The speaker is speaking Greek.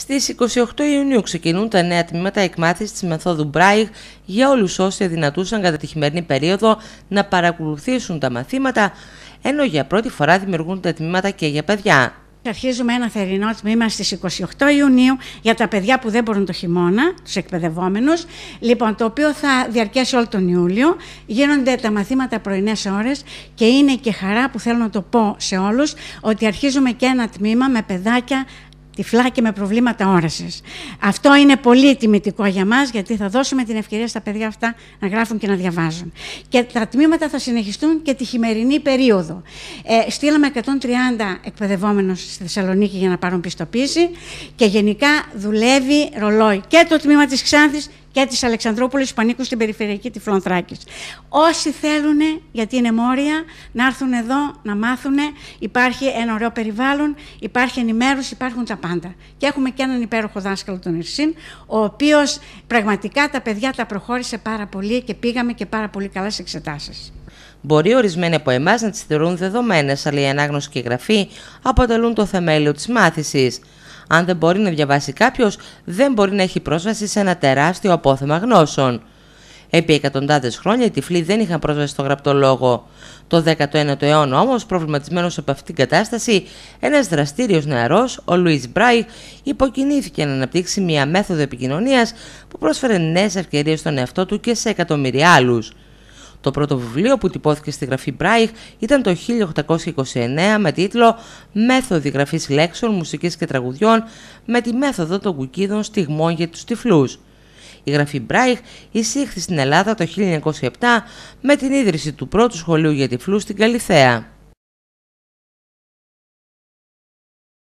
Στις 28 Ιουνίου ξεκινούν τα νέα τμήματα εκμάθησης της μεθόδου Μπράιγ για όλους όσοι αδυνατούσαν κατά τη χειμερινή περίοδο να παρακολουθήσουν τα μαθήματα, ενώ για πρώτη φορά δημιουργούν τα τμήματα και για παιδιά. Αρχίζουμε ένα θερινό τμήμα στις 28 Ιουνίου για τα παιδιά που δεν μπορούν το χειμώνα, τους εκπαιδευόμενους. Λοιπόν, το οποίο θα διαρκέσει όλο τον Ιούλιο. Γίνονται τα μαθήματα πρωινές ώρες και είναι και χαρά που θέλω να το πω σε όλους ότι αρχίζουμε και ένα τμήμα με παιδάκια τυφλά και με προβλήματα όρασης. Αυτό είναι πολύ τιμητικό για μας γιατί θα δώσουμε την ευκαιρία στα παιδιά αυτά να γράφουν και να διαβάζουν. Και τα τμήματα θα συνεχιστούν και τη χειμερινή περίοδο. Ε, στείλαμε 130 εκπαιδευόμενους στη Θεσσαλονίκη για να πάρουν πιστοποίηση και γενικά δουλεύει ρολόι και το τμήμα της Ξάνθης και της Αλεξανδρούπολης που ανήκουν στην περιφερειακή Τυφλών Θράκης. Όσοι θέλουν, γιατί είναι μόρια, να έρθουν εδώ να μάθουν. Υπάρχει ένα ωραίο περιβάλλον, υπάρχει ενημέρωση, υπάρχουν τα πάντα. Και έχουμε και έναν υπέροχο δάσκαλο, τον Ιρσίν, ο οποίος πραγματικά τα παιδιά τα προχώρησε πάρα πολύ και πήγαμε και πάρα πολύ καλά σε εξετάσεις. Μπορεί ορισμένοι από εμάς να τις θεωρούν δεδομένες, αλλά η ανάγνωση και η γραφή αποτελούν το θεμέλιο της μάθησης αν δεν μπορεί να διαβάσει κάποιος, δεν μπορεί να έχει πρόσβαση σε ένα τεράστιο απόθεμα γνώσεων. Επί εκατοντάδες χρόνια οι τυφλοί δεν είχαν πρόσβαση στο γραπτό λόγο. Το 19ο αιώνα όμως, προβληματισμένος από αυτήν την κατάσταση, ένας δραστήριος νεαρός, ο Λουίς Μπράι, υποκινήθηκε να αναπτύξει μια μέθοδο επικοινωνίας που πρόσφερε νέες ευκαιρίες στον εαυτό του και σε εκατομμύρια άλλους. Το πρώτο βιβλίο που τυπώθηκε στη γραφή Μπράιχ ήταν το 1829 με τίτλο «Μέθοδοι γραφής λέξεων, μουσικής και τραγουδιών με τη μέθοδο των κουκίδων στιγμών για τους τυφλούς». Η γραφή Μπράιχ εισήχθη στην Ελλάδα το 1907 με την ίδρυση του πρώτου σχολείου για τυφλούς στην Καλυθέα.